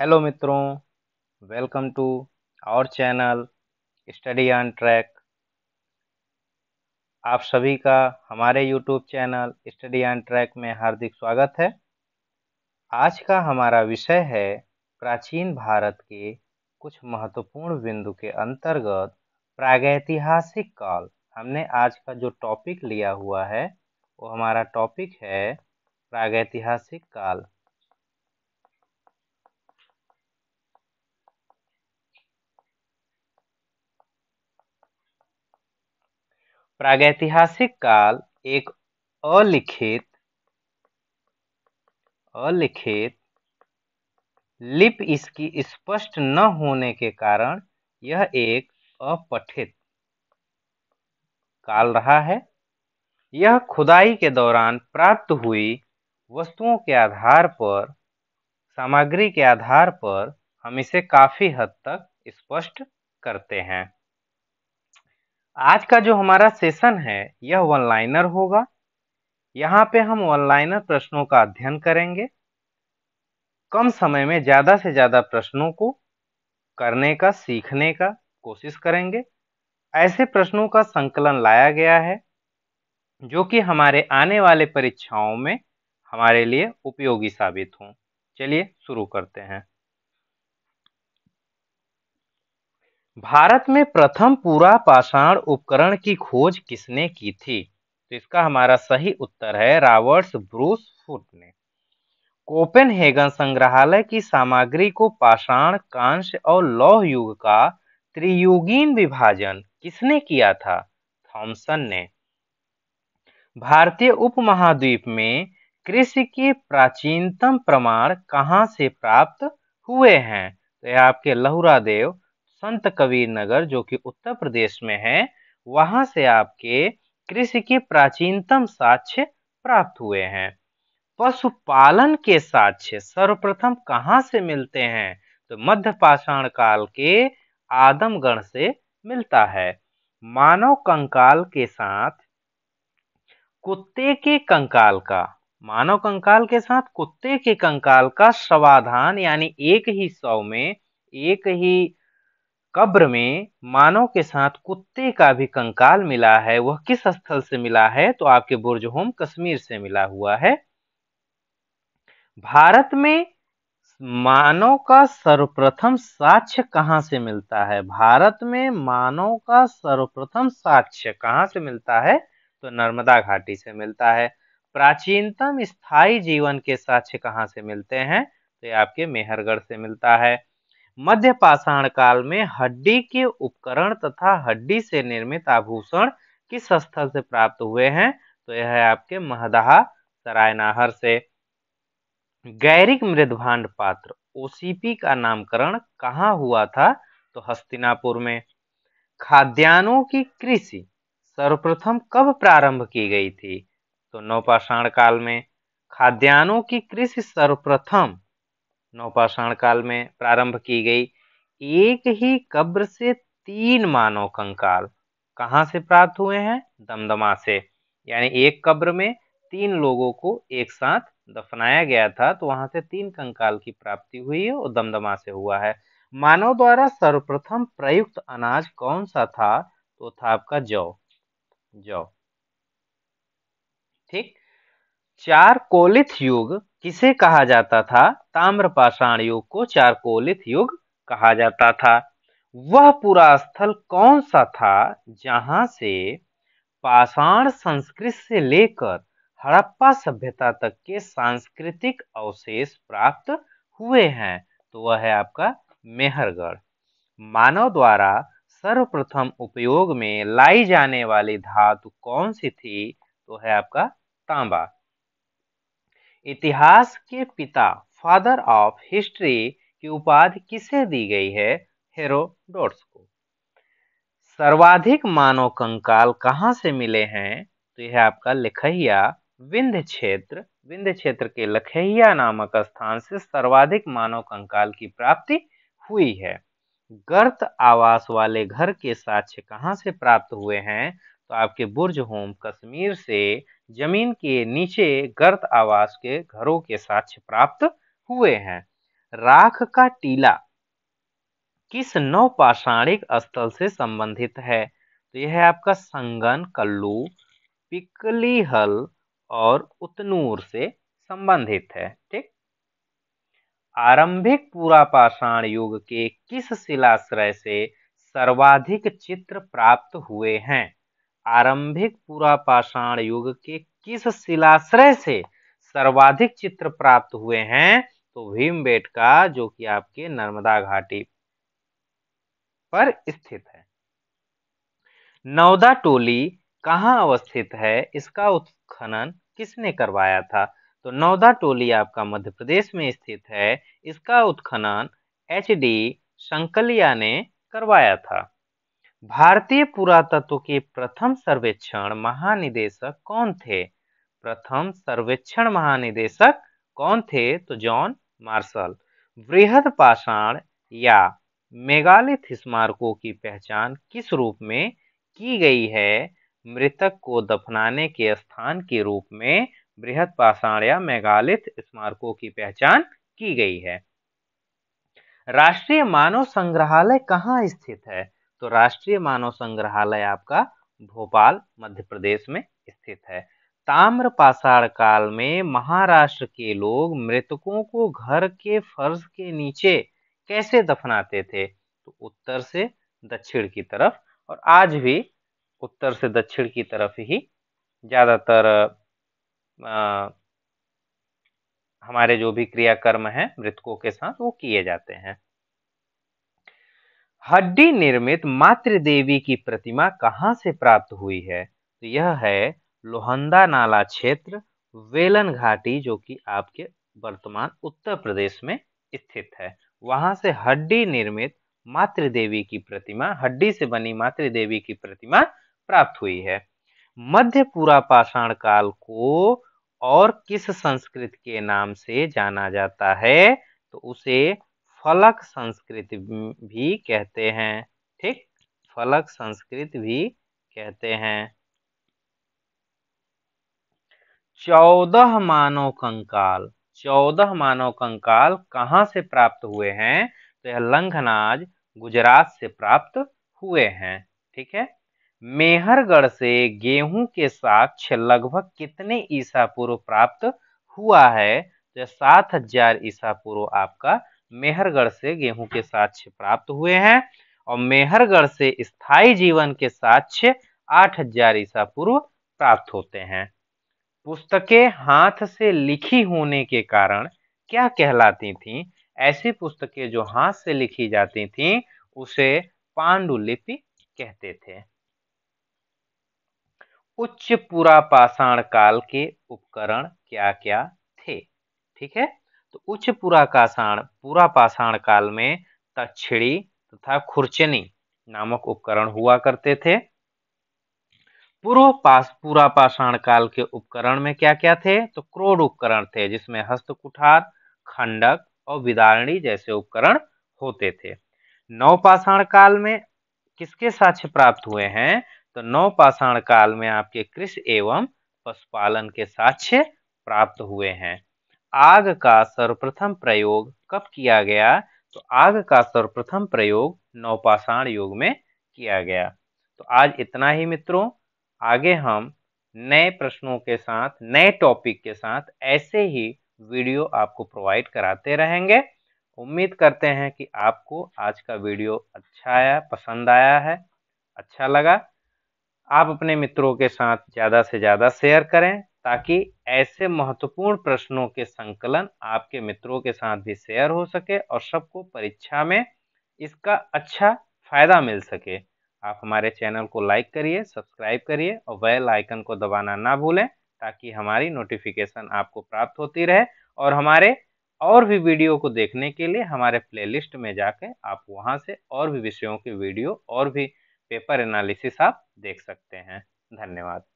Hello मित्रों welcome to our channel study on track आप सभी का हमारे YouTube channel study on track में हार्दिक स्वागत है आज का हमारा विषय है प्राचीन भारत के कुछ महत्वपूर्ण बिंदु के अंतर्गत प्रागैतिहासिक काल हमने आज का जो टॉपिक लिया हुआ है वो हमारा टॉपिक है प्रागैतिहासिक काल प्रागैतिहासिक काल एक अलिखित अलिखित लिप इसकी स्पष्ट न होने के कारण यह एक अपठित काल रहा है यह खुदाई के दौरान प्राप्त हुई वस्तुओं के आधार पर सामग्री के आधार पर हम इसे काफ़ी हद तक स्पष्ट करते हैं आज का जो हमारा सेशन है यह वन लाइनर होगा यहाँ पे हम वन लाइनर प्रश्नों का अध्ययन करेंगे कम समय में ज़्यादा से ज़्यादा प्रश्नों को करने का सीखने का कोशिश करेंगे ऐसे प्रश्नों का संकलन लाया गया है जो कि हमारे आने वाले परीक्षाओं में हमारे लिए उपयोगी साबित हों चलिए शुरू करते हैं भारत में प्रथम पूरा पाषाण उपकरण की खोज किसने की थी तो इसका हमारा सही उत्तर है रॉबर्ट्स ब्रूस फुट ने कोपेनहेगन संग्रहालय की सामग्री को पाषाण कांश और लौह युग का त्रियुगीन विभाजन किसने किया था थॉमसन ने भारतीय उपमहाद्वीप में कृषि के प्राचीनतम प्रमाण कहाँ से प्राप्त हुए हैं तो यह आपके देव संत कबीर नगर जो कि उत्तर प्रदेश में है वहां से आपके कृषि के प्राचीनतम साक्ष्य प्राप्त हुए हैं पशुपालन के साक्ष्य सर्वप्रथम कहाँ से मिलते हैं तो मध्य पाषाण काल के आदमगण से मिलता है मानव कंकाल के साथ कुत्ते के कंकाल का मानव कंकाल के साथ कुत्ते के कंकाल का समाधान यानी एक ही शव में एक ही कब्र में मानव के साथ कुत्ते का भी कंकाल मिला है वह किस स्थल से मिला है तो आपके होम कश्मीर से मिला हुआ है भारत में मानव का सर्वप्रथम साक्ष्य कहाँ से मिलता है भारत में मानव का सर्वप्रथम साक्ष्य कहाँ से मिलता है तो नर्मदा घाटी से मिलता है प्राचीनतम स्थायी जीवन के साक्ष्य कहाँ से मिलते हैं तो ये आपके मेहरगढ़ से मिलता है मध्य पाषाण काल में हड्डी के उपकरण तथा हड्डी से निर्मित आभूषण किस स्थल से प्राप्त हुए हैं तो यह है आपके महदहा सरायनाहर से गैरिक मृदभांड पात्र ओसीपी का नामकरण कहाँ हुआ था तो हस्तिनापुर में खाद्यान्नों की कृषि सर्वप्रथम कब प्रारंभ की गई थी तो नौपाषाण काल में खाद्यान्नों की कृषि सर्वप्रथम नौपाषाण काल में प्रारंभ की गई एक ही कब्र से तीन मानव कंकाल कहाँ से प्राप्त हुए हैं दमदमा से यानी एक कब्र में तीन लोगों को एक साथ दफनाया गया था तो वहां से तीन कंकाल की प्राप्ति हुई है और दमदमा से हुआ है मानव द्वारा सर्वप्रथम प्रयुक्त अनाज कौन सा था तो था आपका जौ जौ ठीक चार कोलिथ युग किसे कहा जाता था ताम्रपाषाण युग को चारकोलित युग कहा जाता था वह पूरा स्थल कौन सा था जहां से पाषाण संस्कृत से लेकर हड़प्पा सभ्यता तक के सांस्कृतिक अवशेष प्राप्त हुए हैं तो वह है आपका मेहरगढ़ मानव द्वारा सर्वप्रथम उपयोग में लाई जाने वाली धातु कौन सी थी तो है आपका तांबा इतिहास के पिता फादर ऑफ हिस्ट्री की उपाधि किसे दी गई है हेरोडोट्स को सर्वाधिक मानव कंकाल कहाँ से मिले हैं तो यह आपका लखहिया विंध्य क्षेत्र विंध्य क्षेत्र के लखैया नामक स्थान से सर्वाधिक मानव कंकाल की प्राप्ति हुई है गर्त आवास वाले घर के साक्ष्य कहाँ से प्राप्त हुए हैं तो आपके बुर्ज होम कश्मीर से जमीन के नीचे गर्त आवास के घरों के साक्ष्य प्राप्त हुए हैं राख का टीला किस पाषाणिक स्थल से संबंधित है तो यह है आपका संगन कल्लू पिकलीहल और उतनूर से संबंधित है ठीक आरंभिक पुरापाषाण युग के किस शिलाश्रय से सर्वाधिक चित्र प्राप्त हुए हैं आरंभिक पुरापाषाण युग के किस शिलाश्रय से सर्वाधिक चित्र प्राप्त हुए हैं तो भीमबेट का जो कि आपके नर्मदा घाटी पर स्थित है नौदा टोली कहाँ अवस्थित है इसका उत्खनन किसने करवाया था तो नौदा टोली आपका मध्य प्रदेश में स्थित है इसका उत्खनन एच डी संकलिया ने करवाया था भारतीय पुरातत्व के प्रथम सर्वेक्षण महानिदेशक कौन थे प्रथम सर्वेक्षण महानिदेशक कौन थे तो जॉन मार्शल वृहद पाषाण या मेगालिथ स्मारकों की पहचान किस रूप में की गई है मृतक को दफनाने के स्थान के रूप में बृहद पाषाण या मेगालिथ स्मारकों की पहचान की गई है राष्ट्रीय मानव संग्रहालय कहाँ स्थित है तो राष्ट्रीय मानव संग्रहालय आपका भोपाल मध्य प्रदेश में स्थित है ताम्र पाषाण काल में महाराष्ट्र के लोग मृतकों को घर के फर्श के नीचे कैसे दफनाते थे तो उत्तर से दक्षिण की तरफ और आज भी उत्तर से दक्षिण की तरफ ही ज़्यादातर हमारे जो भी क्रियाकर्म हैं मृतकों के साथ वो किए जाते हैं हड्डी निर्मित मातृ देवी की प्रतिमा कहाँ से प्राप्त हुई है तो यह है लोहंदा नाला क्षेत्र वेलन घाटी जो कि आपके वर्तमान उत्तर प्रदेश में स्थित है वहां से हड्डी निर्मित मातृ देवी की प्रतिमा हड्डी से बनी मातृ देवी की प्रतिमा प्राप्त हुई है मध्य पूरा पाषाण काल को और किस संस्कृत के नाम से जाना जाता है तो उसे फलक संस्कृत भी कहते हैं ठीक फलक संस्कृत भी कहते हैं चौदह मानव कंकाल चौदह मानव कंकाल कहाँ से प्राप्त हुए हैं तो यह लंघनाज गुजरात से प्राप्त हुए हैं ठीक है मेहरगढ़ से गेहूं के साक्ष्य लगभग कितने ईसा पूर्व प्राप्त हुआ है तो सात हजार ईसा पूर्व आपका मेहरगढ़ से गेहूं के साक्ष्य प्राप्त हुए हैं और मेहरगढ़ से स्थायी जीवन के साक्ष्य आठ हजार ईसा पूर्व प्राप्त होते हैं पुस्तकें हाथ से लिखी होने के कारण क्या कहलाती थीं? ऐसी पुस्तकें जो हाथ से लिखी जाती थीं, उसे पांडुलिपि कहते थे उच्च पुरापाषाण काल के उपकरण क्या क्या थे ठीक है तो उच्च काषाण पूरा पाषाण काल में तक्षिणी तथा खुरचनी नामक उपकरण हुआ करते थे पूर्व पास पूरा पाषाण काल के उपकरण में क्या क्या थे तो क्रोड उपकरण थे जिसमें हस्त कुठार खंडक और विदारणी जैसे उपकरण होते थे नवपाषाण काल में किसके साक्ष्य प्राप्त हुए हैं तो नवपाषाण काल में आपके कृषि एवं पशुपालन के साक्ष्य प्राप्त हुए हैं आग का सर्वप्रथम प्रयोग कब किया गया तो आग का सर्वप्रथम प्रयोग नौपाषाण युग में किया गया तो आज इतना ही मित्रों आगे हम नए प्रश्नों के साथ नए टॉपिक के साथ ऐसे ही वीडियो आपको प्रोवाइड कराते रहेंगे उम्मीद करते हैं कि आपको आज का वीडियो अच्छा आया पसंद आया है अच्छा लगा आप अपने मित्रों के साथ ज़्यादा से ज़्यादा शेयर करें ताकि ऐसे महत्वपूर्ण प्रश्नों के संकलन आपके मित्रों के साथ भी शेयर हो सके और सबको परीक्षा में इसका अच्छा फ़ायदा मिल सके आप हमारे चैनल को लाइक करिए सब्सक्राइब करिए और बेल आइकन को दबाना ना भूलें ताकि हमारी नोटिफिकेशन आपको प्राप्त होती रहे और हमारे और भी वीडियो को देखने के लिए हमारे प्लेलिस्ट में जाकर आप वहाँ से और भी विषयों के वीडियो और भी पेपर एनालिसिस आप देख सकते हैं धन्यवाद